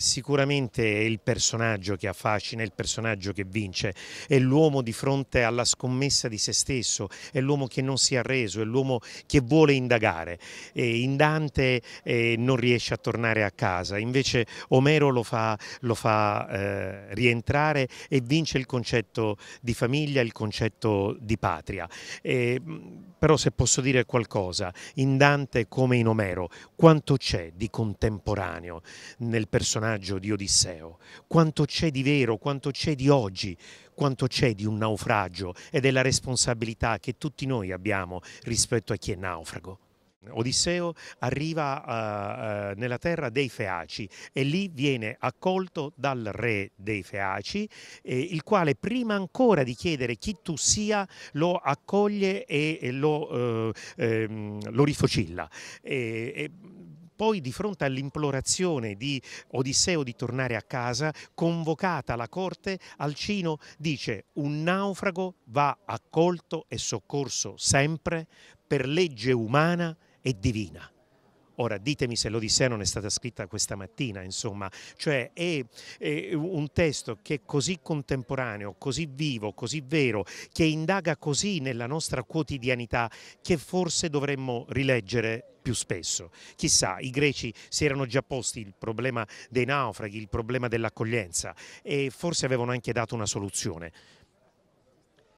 sicuramente è il personaggio che affascina, è il personaggio che vince, è l'uomo di fronte alla scommessa di se stesso, è l'uomo che non si è arreso, è l'uomo che vuole indagare. E in Dante eh, non riesce a tornare a casa, invece Omero lo fa, lo fa eh, rientrare e vince il concetto di famiglia, il concetto di patria. Eh, però se posso dire qualcosa, in Dante come in Omero, quanto c'è di contemporaneo nel personaggio? personaggio di Odisseo, quanto c'è di vero, quanto c'è di oggi, quanto c'è di un naufragio e della responsabilità che tutti noi abbiamo rispetto a chi è naufrago. Odisseo arriva uh, uh, nella terra dei Feaci e lì viene accolto dal re dei Feaci, eh, il quale prima ancora di chiedere chi tu sia lo accoglie e, e lo, uh, ehm, lo, rifocilla. E, e poi di fronte all'implorazione di Odisseo di tornare a casa, convocata la corte, Alcino dice un naufrago va accolto e soccorso sempre per legge umana e divina. Ora ditemi se l'Odissea non è stata scritta questa mattina, insomma, cioè è, è un testo che è così contemporaneo, così vivo, così vero, che indaga così nella nostra quotidianità che forse dovremmo rileggere più spesso. Chissà, i greci si erano già posti il problema dei naufraghi, il problema dell'accoglienza e forse avevano anche dato una soluzione.